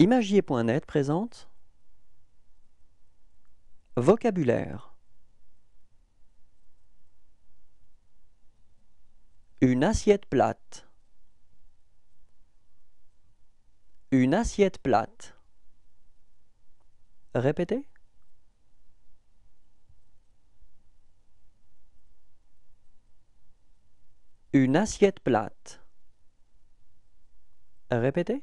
Imagier.net présente Vocabulaire Une assiette plate Une assiette plate Répétez Une assiette plate Répétez